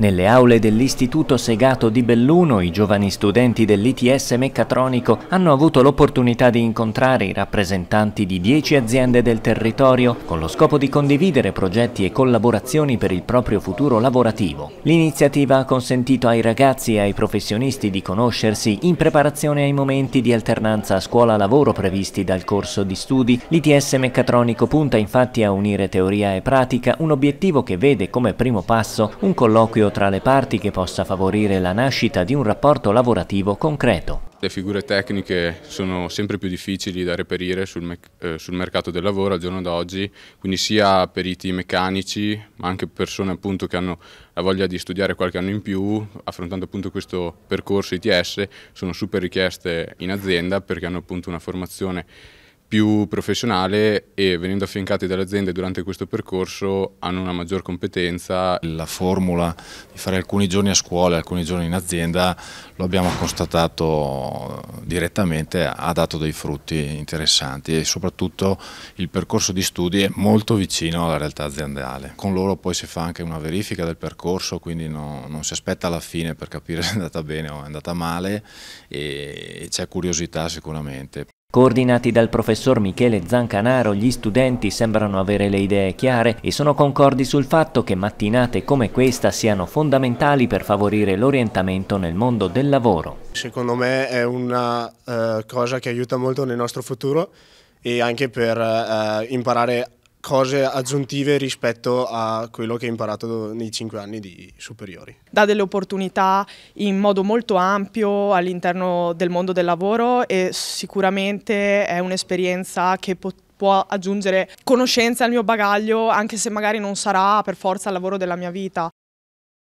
Nelle aule dell'Istituto Segato di Belluno i giovani studenti dell'ITS meccatronico hanno avuto l'opportunità di incontrare i rappresentanti di 10 aziende del territorio con lo scopo di condividere progetti e collaborazioni per il proprio futuro lavorativo. L'iniziativa ha consentito ai ragazzi e ai professionisti di conoscersi in preparazione ai momenti di alternanza scuola-lavoro previsti dal corso di studi. L'ITS meccatronico punta infatti a unire teoria e pratica, un obiettivo che vede come primo passo un colloquio tra le parti che possa favorire la nascita di un rapporto lavorativo concreto. Le figure tecniche sono sempre più difficili da reperire sul, me eh, sul mercato del lavoro al giorno d'oggi, quindi sia periti meccanici, ma anche persone appunto, che hanno la voglia di studiare qualche anno in più, affrontando appunto, questo percorso ITS, sono super richieste in azienda perché hanno appunto, una formazione più professionale e venendo affiancati dalle aziende durante questo percorso hanno una maggior competenza. La formula di fare alcuni giorni a scuola e alcuni giorni in azienda lo abbiamo constatato direttamente, ha dato dei frutti interessanti e soprattutto il percorso di studi è molto vicino alla realtà aziendale. Con loro poi si fa anche una verifica del percorso, quindi no, non si aspetta alla fine per capire se è andata bene o è andata male e c'è curiosità sicuramente. Coordinati dal professor Michele Zancanaro, gli studenti sembrano avere le idee chiare e sono concordi sul fatto che mattinate come questa siano fondamentali per favorire l'orientamento nel mondo del lavoro. Secondo me è una uh, cosa che aiuta molto nel nostro futuro e anche per uh, imparare cose aggiuntive rispetto a quello che hai imparato nei cinque anni di superiori. Dà delle opportunità in modo molto ampio all'interno del mondo del lavoro e sicuramente è un'esperienza che potrebbe può aggiungere conoscenze al mio bagaglio, anche se magari non sarà per forza il lavoro della mia vita.